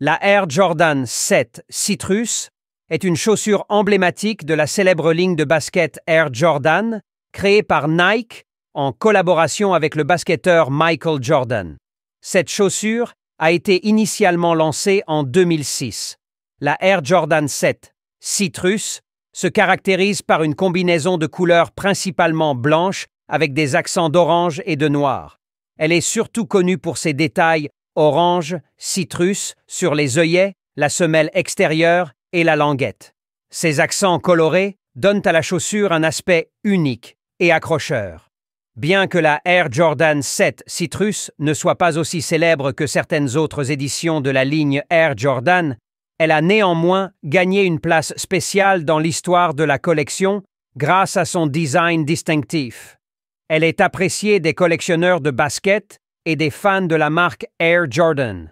La Air Jordan 7 Citrus est une chaussure emblématique de la célèbre ligne de basket Air Jordan, créée par Nike en collaboration avec le basketteur Michael Jordan. Cette chaussure a été initialement lancée en 2006. La Air Jordan 7 Citrus se caractérise par une combinaison de couleurs principalement blanches avec des accents d'orange et de noir. Elle est surtout connue pour ses détails orange, citrus sur les œillets, la semelle extérieure et la languette. Ces accents colorés donnent à la chaussure un aspect unique et accrocheur. Bien que la Air Jordan 7 Citrus ne soit pas aussi célèbre que certaines autres éditions de la ligne Air Jordan, elle a néanmoins gagné une place spéciale dans l'histoire de la collection grâce à son design distinctif. Elle est appréciée des collectionneurs de baskets, et des fans de la marque Air Jordan.